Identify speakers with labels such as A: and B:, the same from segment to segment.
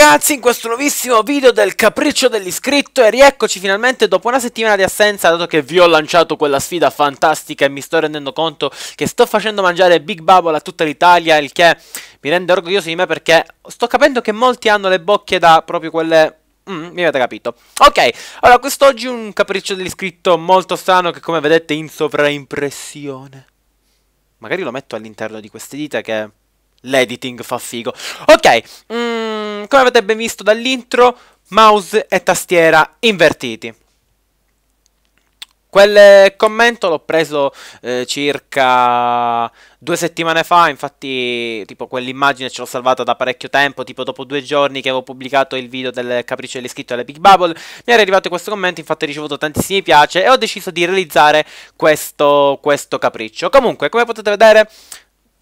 A: ragazzi in questo nuovissimo video del capriccio dell'iscritto e rieccoci finalmente dopo una settimana di assenza dato che vi ho lanciato quella sfida fantastica e mi sto rendendo conto che sto facendo mangiare Big Bubble a tutta l'Italia il che mi rende orgoglioso di me perché sto capendo che molti hanno le bocche da proprio quelle Mm, mi avete capito. Ok, allora quest'oggi un capriccio dell'iscritto molto strano che come vedete in sovraimpressione. Magari lo metto all'interno di queste dita che l'editing fa figo. Ok, mmm... Mm, come avete ben visto dall'intro, mouse e tastiera invertiti. Quel eh, commento l'ho preso eh, circa due settimane fa, infatti tipo quell'immagine ce l'ho salvata da parecchio tempo, tipo dopo due giorni che avevo pubblicato il video del capriccio dell'iscritto alle Big Bubble, mi era arrivato questo commento, infatti ho ricevuto tantissimi piace e ho deciso di realizzare questo, questo capriccio. Comunque, come potete vedere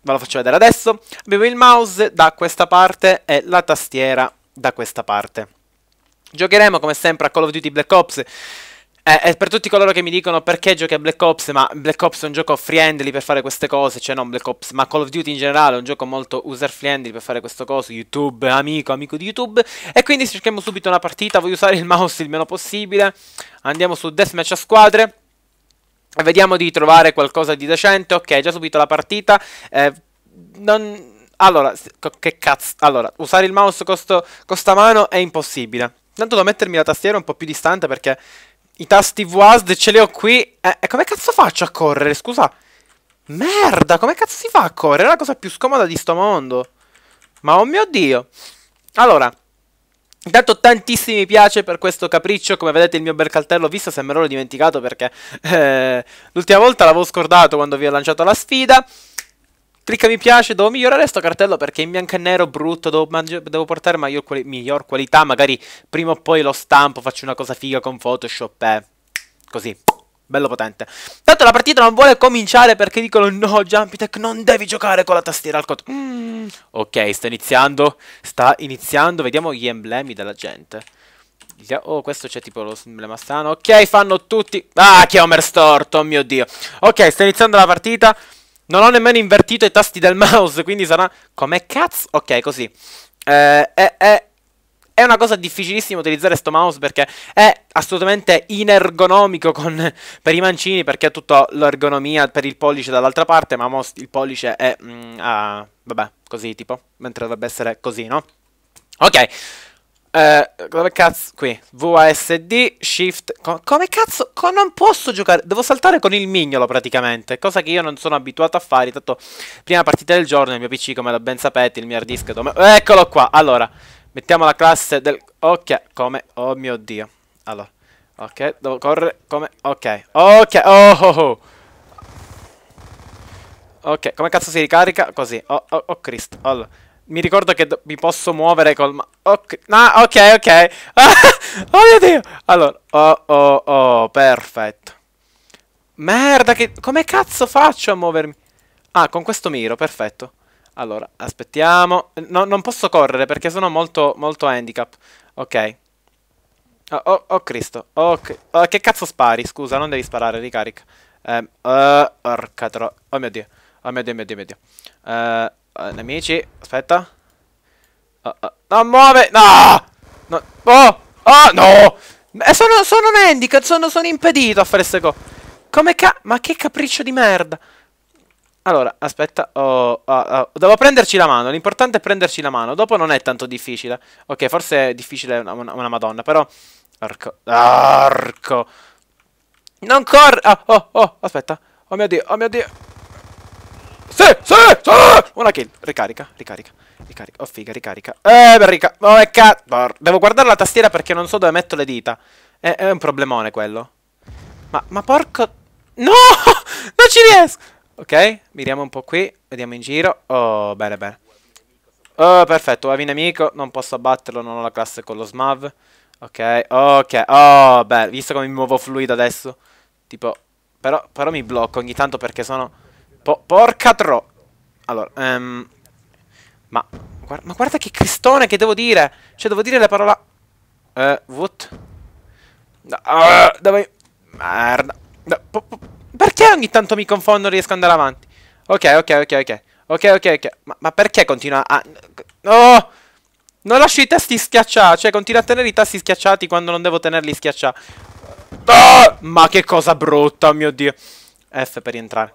A: ve lo faccio vedere adesso, abbiamo il mouse da questa parte e la tastiera da questa parte. Giocheremo come sempre a Call of Duty Black Ops, eh, e per tutti coloro che mi dicono perché giochi a Black Ops, ma Black Ops è un gioco friendly per fare queste cose, cioè non Black Ops, ma Call of Duty in generale è un gioco molto user friendly per fare queste cose, YouTube, amico, amico di YouTube, e quindi cerchiamo subito una partita, voglio usare il mouse il meno possibile, andiamo su Deathmatch a squadre, Vediamo di trovare qualcosa di decente. Ok, già subito la partita. Eh, non... Allora, che cazzo. Allora, usare il mouse con, sto, mano è impossibile. Tanto devo mettermi la tastiera un po' più distante perché i tasti WASD ce li ho qui. Eh, e eh, come cazzo faccio a correre? Scusa. Merda, come cazzo si fa a correre? È la cosa più scomoda di sto mondo. Ma oh mio dio. Allora, Intanto tantissimi piace per questo capriccio, come vedete il mio bel cartello visto, se me l'ho dimenticato perché eh, l'ultima volta l'avevo scordato quando vi ho lanciato la sfida. Clicca mi piace, devo migliorare sto cartello perché in bianco e nero brutto, devo, devo portare miglior, quali miglior, qualità, magari prima o poi lo stampo, faccio una cosa figa con Photoshop, eh. così. Bello potente. Tanto la partita non vuole cominciare perché dicono no, Jumpitech non devi giocare con la tastiera al cotto. Mm. Ok, sta iniziando. Sta iniziando. Vediamo gli emblemi della gente. Oh, questo c'è tipo lo emblema strano. Ok, fanno tutti... Ah, che Homer storto, oh mio Dio. Ok, sta iniziando la partita. Non ho nemmeno invertito i tasti del mouse, quindi sarà... Come cazzo? Ok, così. Eh, eh, eh. È una cosa difficilissima utilizzare sto mouse perché è assolutamente inergonomico con, per i mancini perché ha tutta l'ergonomia per il pollice dall'altra parte, ma il pollice è... Mm, ah, vabbè, così tipo, mentre dovrebbe essere così, no? Ok, eh, come cazzo, qui, VASD, Shift, co come cazzo, co non posso giocare, devo saltare con il mignolo praticamente, cosa che io non sono abituato a fare, tanto prima partita del giorno il mio PC come ben sapete, il mio hard disk, eccolo qua, allora... Mettiamo la classe del... Ok, come... Oh mio Dio. Allora. Ok, devo correre come... Ok. Ok, oh oh oh. Ok, come cazzo si ricarica? Così. Oh, oh, oh Cristo. Allora. Mi ricordo che mi posso muovere col... Oh, ah, ok, ok. oh mio Dio. Allora. Oh, oh, oh. Perfetto. Merda, che... Come cazzo faccio a muovermi? Ah, con questo miro, perfetto. Allora, aspettiamo. No, non posso correre perché sono molto, molto handicap. Ok. Oh, oh, oh Cristo. Oh, che cazzo spari? Scusa, non devi sparare, ricarica. Um, uh, orca tro... Oh mio Dio. Oh mio Dio, mio Dio, mio Dio. Uh, uh, nemici, aspetta. Oh, oh. Non muove! No! no! Oh! Oh, no! Eh, sono, sono un handicap, sono, sono impedito a fare queste cose. Come ca... Ma che capriccio di merda! Allora, aspetta, oh, oh, oh. devo prenderci la mano, l'importante è prenderci la mano, dopo non è tanto difficile. Ok, forse è difficile una, una, una madonna, però... Arco, arco. Non corre... Oh, ah, oh, oh, aspetta. Oh mio Dio, oh mio Dio. Sì, sì, sì! Una kill, ricarica, ricarica, ricarica. Oh figa, ricarica. Eh, beh, Oh, è cazzo. Devo guardare la tastiera perché non so dove metto le dita. È, è un problemone quello. Ma, ma porco... No! Non ci riesco! Ok, miriamo un po' qui, vediamo in giro. Oh, bene, bene. Oh, perfetto, avevi nemico, non posso abbatterlo, non ho la classe con lo smav. Ok, ok, oh, beh, visto come mi muovo fluido adesso. Tipo, però, però mi blocco ogni tanto perché sono... Po porca tro... Allora, um, ma, guarda, ma guarda che cristone che devo dire! Cioè, devo dire la parola... Eh, uh, what? Uh, dove... Merda. Da, po, po, perché ogni tanto mi confondo e riesco ad andare avanti? Ok, ok, ok, ok. Ok, ok, ok. Ma, ma perché continua a... No! Oh! Non lascio i tasti schiacciati. Cioè, continua a tenere i tasti schiacciati quando non devo tenerli schiacciati. Oh! Ma che cosa brutta, mio Dio. F per rientrare.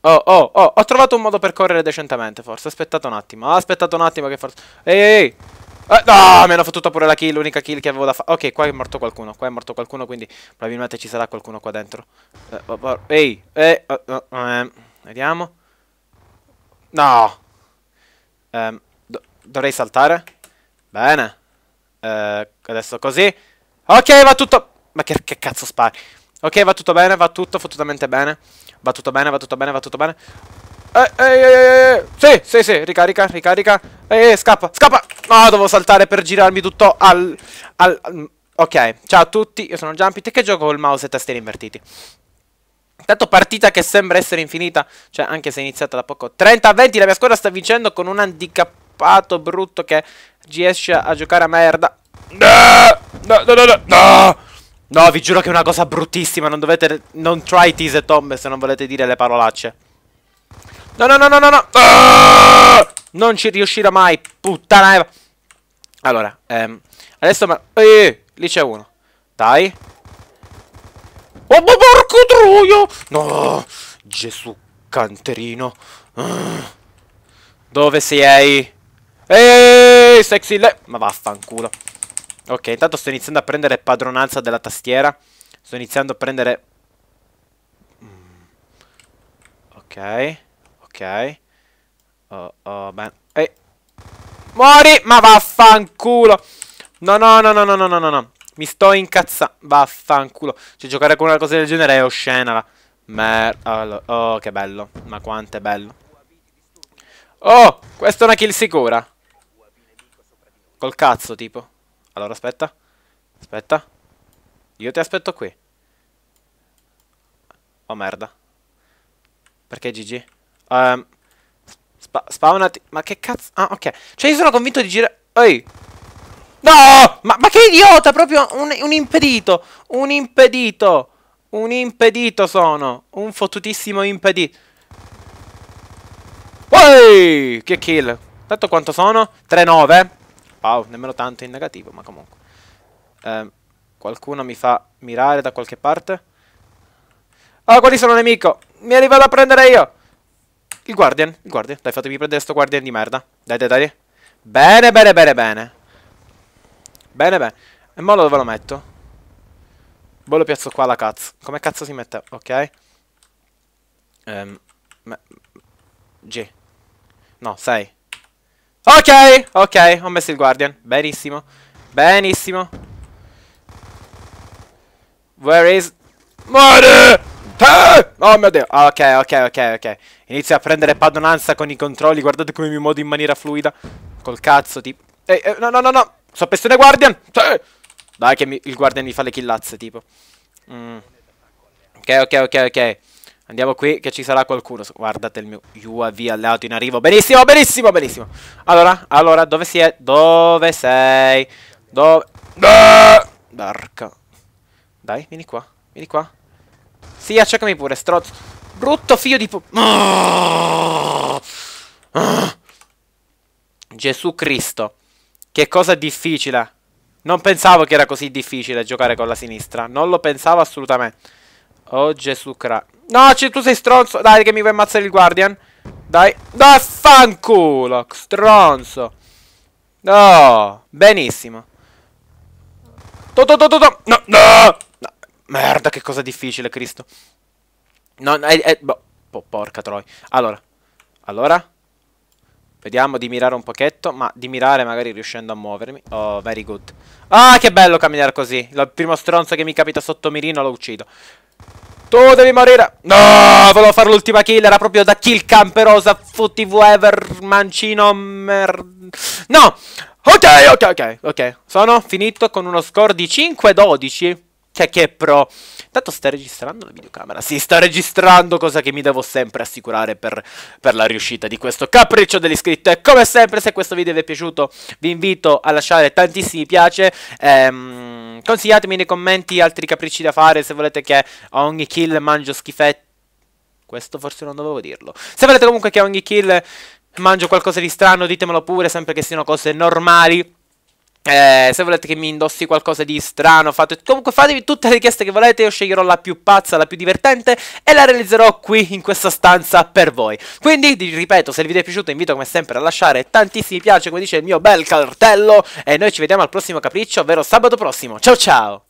A: Oh, oh, oh, ho trovato un modo per correre decentemente, forse. Aspettate un attimo, aspettate un attimo che forse... Ehi, ehi, ehi. Eh, no, mi hanno fottuta pure la kill, l'unica kill che avevo da fare. Ok, qua è morto qualcuno, qua è morto qualcuno, quindi probabilmente ci sarà qualcuno qua dentro. Ehi, ehi, eh, eh, eh ehm, vediamo. No. Um, do dovrei saltare. Bene. Uh, adesso così. Ok, va tutto... Ma che, che cazzo spari? Ok, va tutto bene, va tutto fottutamente bene. Va tutto bene, va tutto bene, va tutto bene. Eh eh, eh, eh, eh, eh. Sì, sì, sì, ricarica, ricarica. Eh, eh scappa, scappa. No, oh, devo saltare per girarmi tutto al, al, mm, Ok, ciao a tutti, io sono Jumpit che gioco col mouse e tastiere invertiti. Tanto partita che sembra essere infinita, cioè anche se è iniziata da poco. 30-20, la mia squadra sta vincendo con un handicappato brutto che riesce a giocare a merda. No, no, no, no, no. No, vi giuro che è una cosa bruttissima, non dovete... Non try tease e tombe se non volete dire le parolacce. No, no, no, no, no, no. Ah! Non ci riuscirò mai, puttana Eva. Allora, ehm, adesso ma... Eh, lì c'è uno. Dai. Oh, porco troio! No, Gesù canterino. Ah. Dove sei? Ehi, sexy le... Ma vaffanculo. Ok, intanto sto iniziando a prendere padronanza della tastiera. Sto iniziando a prendere... Mm. Ok... Ok. Oh, oh, ben... Ehi. Muori! Ma vaffanculo! No, no, no, no, no, no, no, no. Mi sto incazzando. Vaffanculo. Cioè, giocare con una cosa del genere è oscena. La... Mer... Allora. Oh, che bello. Ma quanto è bello. Oh! Questa è una kill sicura. Col cazzo, tipo. Allora, aspetta. Aspetta. Io ti aspetto qui. Oh, merda. Perché GG? Um, spa spawnati. Ma che cazzo. Ah, ok. Cioè, io sono convinto di girare. Ehi. No! Ma, ma, che idiota! Proprio un, un, impedito! Un impedito! Un impedito sono! Un fottutissimo impedito! Ehi! Che kill! Tanto quanto sono? 3-9? Wow, nemmeno tanto in negativo, ma comunque. Eh, qualcuno mi fa mirare da qualche parte? Ah, oh, quali sono nemico? Mi arriva da prendere io! Il Guardian, il Guardian. Dai, fatemi prendere sto Guardian di merda. Dai, dai, dai. Bene, bene, bene, bene. Bene, bene. E mo dove lo metto? Boh, lo piazzo qua la cazzo. Come cazzo si mette? Ok. Um, G. No, 6. Ok, ok. Ho messo il Guardian. Benissimo. Benissimo. Where is... Mare! Oh mio dio. Ah, ok, ok, ok, ok. Inizio a prendere padronanza con i controlli. Guardate come mi muovo in maniera fluida. Col cazzo, tipo. Ehi, eh, no, no, no, no. Soppressione guardian. Dai che mi... il guardian mi fa le killazze, tipo. Mm. Ok, ok, ok, ok. Andiamo qui che ci sarà qualcuno. Guardate il mio UAV alleato in arrivo. Benissimo, benissimo, benissimo. Allora, allora, dove si è? Dove sei? Dove... Darca. Dai, vieni qua. Vieni qua. Sì, accecami pure, strozzo. Brutto figlio di pu... Oh! Oh! Gesù Cristo. Che cosa difficile. Non pensavo che era così difficile giocare con la sinistra. Non lo pensavo assolutamente. Oh Gesù Cristo. No, tu sei stronzo. Dai, che mi vuoi ammazzare il Guardian. Dai. Vaffanculo. Stronzo. No. Benissimo. To, to, to, to, to. No, no. Merda, che cosa difficile, Cristo. No, è... Eh, è eh, boh. porca troi. Allora. Allora. Vediamo di mirare un pochetto, ma di mirare magari riuscendo a muovermi. Oh, very good. Ah, che bello camminare così. Il primo stronzo che mi capita sotto mirino lo uccido. Tu devi morire. No, volevo fare l'ultima kill. Era proprio da kill camperosa. Footy whoever, mancino, merda. No! Ok, ok, ok, ok. Sono finito con uno score di 5-12. Cioè che è pro. Tanto sta registrando la videocamera. Sì, sta registrando, cosa che mi devo sempre assicurare per, per la riuscita di questo capriccio dell'iscritto. E come sempre, se questo video vi è piaciuto, vi invito a lasciare tantissimi piace. Ehm, consigliatemi nei commenti altri capricci da fare se volete che a ogni kill mangio schifetti. Questo forse non dovevo dirlo. Se volete comunque che ogni kill mangio qualcosa di strano, ditemelo pure, sempre che siano cose normali. Eh, se volete che mi indossi qualcosa di strano, fate... comunque fatevi tutte le richieste che volete, io sceglierò la più pazza, la più divertente e la realizzerò qui in questa stanza per voi. Quindi, ripeto, se il video è piaciuto invito come sempre a lasciare tantissimi piace, come dice il mio bel cartello, e noi ci vediamo al prossimo capriccio, ovvero sabato prossimo. Ciao ciao!